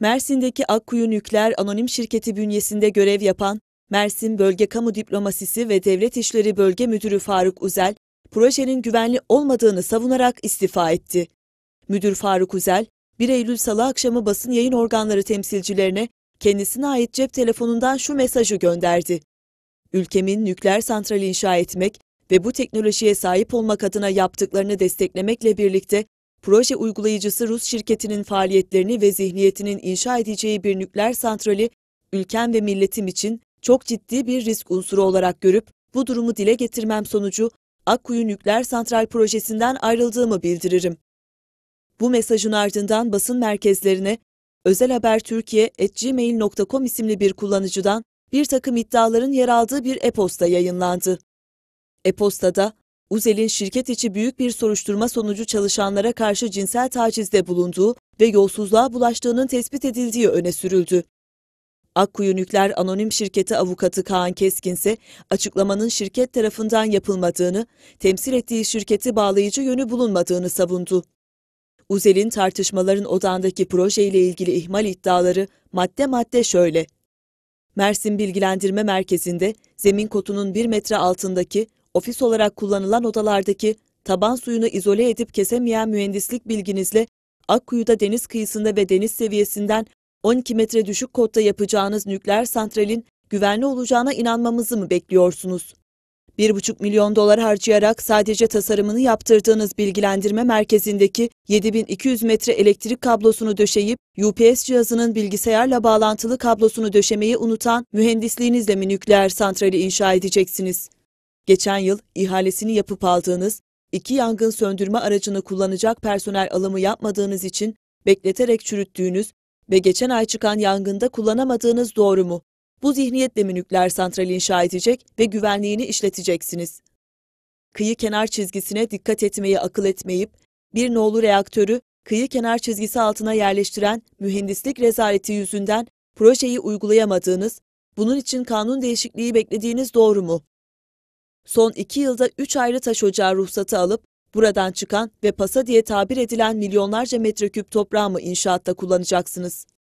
Mersin'deki Akkuyu Nükleer Anonim Şirketi bünyesinde görev yapan Mersin Bölge Kamu Diplomasisi ve Devlet İşleri Bölge Müdürü Faruk Uzel, projenin güvenli olmadığını savunarak istifa etti. Müdür Faruk Uzel, 1 Eylül Salı akşamı basın yayın organları temsilcilerine kendisine ait cep telefonundan şu mesajı gönderdi. Ülkemin nükleer santrali inşa etmek ve bu teknolojiye sahip olmak adına yaptıklarını desteklemekle birlikte Proje uygulayıcısı Rus şirketinin faaliyetlerini ve zihniyetinin inşa edeceği bir nükleer santrali ülkem ve milletim için çok ciddi bir risk unsuru olarak görüp bu durumu dile getirmem sonucu Akkuyu Nükleer Santral projesinden ayrıldığımı bildiririm. Bu mesajın ardından basın merkezlerine Özel Haber Türkiye özelhabertürkiye.gmail.com isimli bir kullanıcıdan bir takım iddiaların yer aldığı bir e-posta yayınlandı. E-postada Uzel'in şirket içi büyük bir soruşturma sonucu çalışanlara karşı cinsel tacizde bulunduğu ve yolsuzluğa bulaştığının tespit edildiği öne sürüldü. Akkuyu Nükleer Anonim Şirketi avukatı Kaan Keskin ise açıklamanın şirket tarafından yapılmadığını, temsil ettiği şirketi bağlayıcı yönü bulunmadığını savundu. Uzel'in tartışmaların odağındaki projeyle ilgili ihmal iddiaları madde madde şöyle. Mersin Bilgilendirme Merkezi'nde zemin kotunun 1 metre altındaki ofis olarak kullanılan odalardaki taban suyunu izole edip kesemeyen mühendislik bilginizle Akkuyu'da deniz kıyısında ve deniz seviyesinden 12 metre düşük kotta yapacağınız nükleer santralin güvenli olacağına inanmamızı mı bekliyorsunuz? 1,5 milyon dolar harcayarak sadece tasarımını yaptırdığınız bilgilendirme merkezindeki 7200 metre elektrik kablosunu döşeyip UPS cihazının bilgisayarla bağlantılı kablosunu döşemeyi unutan mühendisliğinizle mi nükleer santrali inşa edeceksiniz? Geçen yıl ihalesini yapıp aldığınız, iki yangın söndürme aracını kullanacak personel alımı yapmadığınız için bekleterek çürüttüğünüz ve geçen ay çıkan yangında kullanamadığınız doğru mu? Bu zihniyetle mi nükleer santral inşa edecek ve güvenliğini işleteceksiniz? Kıyı kenar çizgisine dikkat etmeyi akıl etmeyip, bir nolu reaktörü kıyı kenar çizgisi altına yerleştiren mühendislik rezaleti yüzünden projeyi uygulayamadığınız, bunun için kanun değişikliği beklediğiniz doğru mu? son iki yılda üç ayrı taş ocağı ruhsatı alıp buradan çıkan ve pasa diye tabir edilen milyonlarca metreküp toprağı mı inşaatta kullanacaksınız?